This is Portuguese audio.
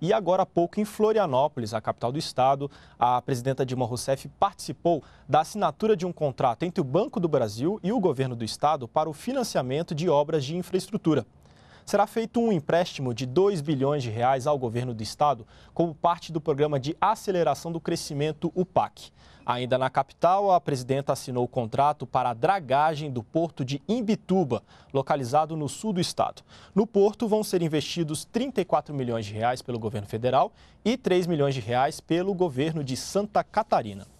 E agora há pouco, em Florianópolis, a capital do estado, a presidenta Dilma Rousseff participou da assinatura de um contrato entre o Banco do Brasil e o governo do estado para o financiamento de obras de infraestrutura será feito um empréstimo de 2 bilhões de reais ao governo do estado como parte do programa de aceleração do crescimento, o PAC. Ainda na capital, a presidenta assinou o contrato para a dragagem do porto de Imbituba, localizado no sul do estado. No porto vão ser investidos 34 milhões de reais pelo governo federal e 3 milhões de reais pelo governo de Santa Catarina.